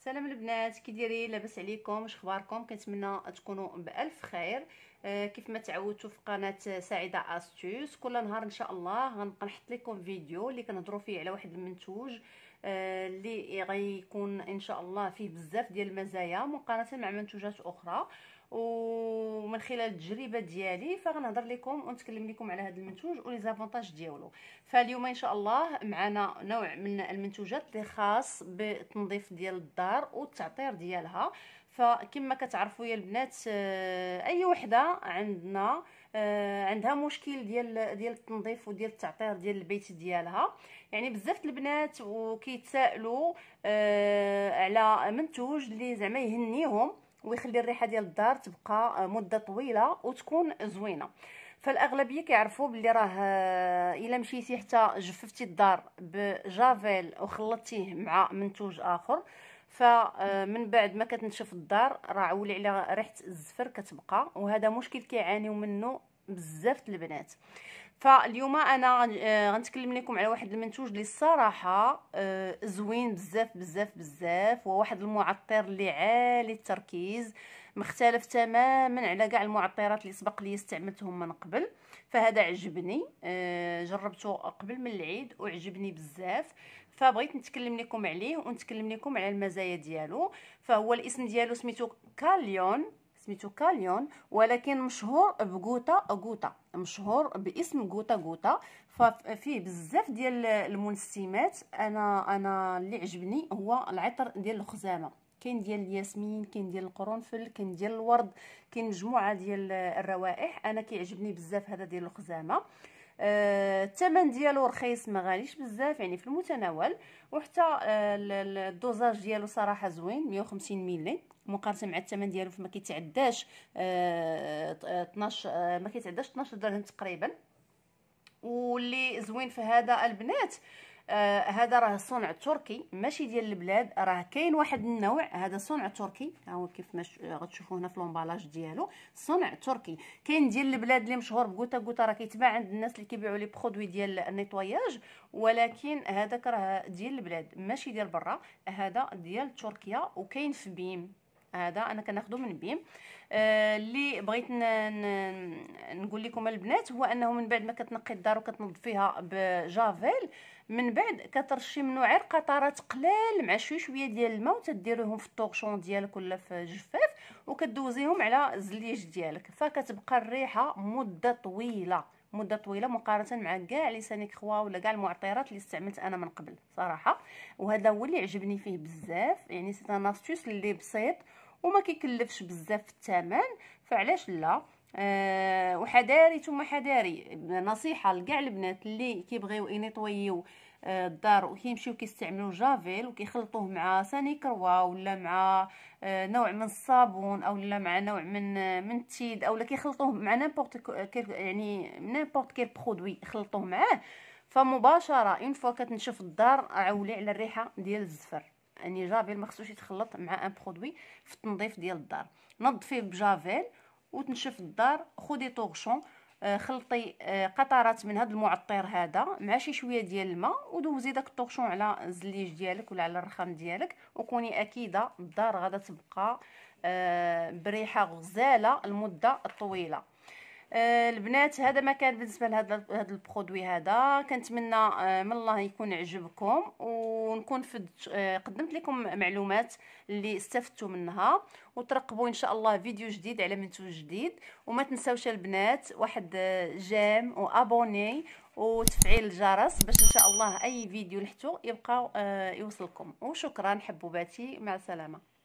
سلام البنات كي دايرين لاباس عليكم اش اخباركم كنتمنى تكونوا بالف خير آه كيف ما تعودتوا في قناه سعيده استوس كل نهار ان شاء الله غنبقى نحط لكم فيديو اللي كنهضروا فيه على واحد المنتوج اللي غيكون ان شاء الله فيه بزاف ديال المزايا مقارنه مع منتوجات اخرى ومن خلال التجربه ديالي فغنهضر لكم ونتكلم لكم على هذا المنتوج ولي زافونتاج ديالو فاليوم ان شاء الله معنا نوع من المنتوجات اللي خاص بالتنظيف ديال الدار والتعطير ديالها فكما كتعرفوا يا البنات آه، اي وحده عندنا آه، عندها مشكل ديال ديال التنظيف وديال التعطير ديال البيت ديالها يعني بزاف البنات وكيتسائلوا آه، على منتوج اللي زعما يهنيهم ويخلي الريحه ديال الدار تبقى آه، مده طويله وتكون زوينه فالاغلبيه كيعرفوا بلي راه الا مشيتي حتى جففتي الدار بجافيل وخلطتيه مع منتوج اخر فمن آه، بعد ما كتنشف الدار راه عولي على ريحه الزفر كتبقى وهذا مشكل كيعانيو منه بزاف البنات فاليوم انا آه، غنتكلم لكم على واحد المنتوج اللي الصراحه آه، زوين بزاف بزاف بزاف وواحد المعطر اللي عالي التركيز مختلف تماما على كاع المعطرات اللي سبق لي استعملتهم من قبل فهذا عجبني آه، جربته قبل من العيد وعجبني بزاف فبغيت نتكلم لكم عليه ونتكلم لكم على المزايا ديالو فهو الاسم ديالو سميتو كاليون سميتو كاليون ولكن مشهور بغوتا غوتا مشهور باسم غوتا غوتا ففيه بزاف ديال المنسمات انا انا اللي عجبني هو العطر ديال الخزامه كاين ديال الياسمين كاين ديال القرنفل كاين ديال الورد كاين مجموعه ديال الروائح انا كيعجبني بزاف هذا ديال الخزامه آه، الثمن ديالو رخيص ما غاليش بزاف يعني في المتناول وحتى آه، الدوزاج ديالو صراحه زوين 150 ملي مقارنه مع الثمن ديالو فما كيتعداش 12 آه، ما كيتعداش 12 درهم تقريبا واللي زوين في هذا البنات آه، هذا راه صنع تركي ماشي ديال البلاد راه كاين واحد النوع هذا صنع تركي ها هو كيف ما آه، غتشوفوا هنا في لومبالاج ديالو صنع تركي كاين ديال البلاد اللي مشهور بكوتا كوتا راه كيتباع عند الناس اللي كيبيعوا لي برودوي ديال النيتواياج ولكن هذاك راه ديال البلاد ماشي ديال برا هذا ديال تركيا وكاين في بيم هذا انا كناخذو من بيم آه، اللي آه بغيت نقول لكم البنات هو انه من بعد ما كتنقي الدار وكتنظفيها بجافيل من بعد كترشي منو عير قطرات قلال مع شويه شويه ديال الماء وتديريهم في الطوغشون ديالك ولا في الجفاف وكدوزيهم على الزليج ديالك فكتبقى الريحه مده طويله مده طويله مقارنه مع كاع لي سانيك ولا كاع المعطرات اللي استعملت انا من قبل صراحه وهذا هو اللي عجبني فيه بزاف يعني سي ان استوس اللي بسيط وما كيكلفش بزاف في الثمن فعلاش لا أه وحذاري ثم حذاري نصيحه لكاع البنات اللي كيبغيو أه الدار وكيمشيو كيستعملوا جافيل وكيخلطوه مع سانيكروا ولا آه، مع نوع من الصابون آه، اولا مع نوع من من التيد اولا كيخلطوه مع نيمبورط يعني نيمبورط كير برودوي خلطوه معاه فمباشره اون فوا كتنشف الدار عولي على الريحه ديال الزفر يعني جافيل ما خصوش يتخلط مع ان برودوي في التنظيف ديال الدار نظفيه بجافيل وتنشف الدار خدي طوغشون آه، خلطي آه، قطرات من هذا المعطر هذا مع شي شويه ديال الماء ودوزي داك الطوشون على الزليج ديالك ولا على الرخام ديالك وكوني اكيده الدار غادا تبقى آه، بريحه غزاله لمده طويله آه، البنات هذا ما كان بالنسبه لهذا هذا البرودوي هذا كنتمنى آه، من الله يكون عجبكم ونكون فدت آه، قدمت لكم معلومات اللي استفدتوا منها وترقبوا ان شاء الله فيديو جديد على منتوج جديد وما تنساوش البنات واحد جام وابوني وتفعيل الجرس باش ان شاء الله اي فيديو لحتو يبقى يوصلكم وشكرا حبوباتي مع السلامه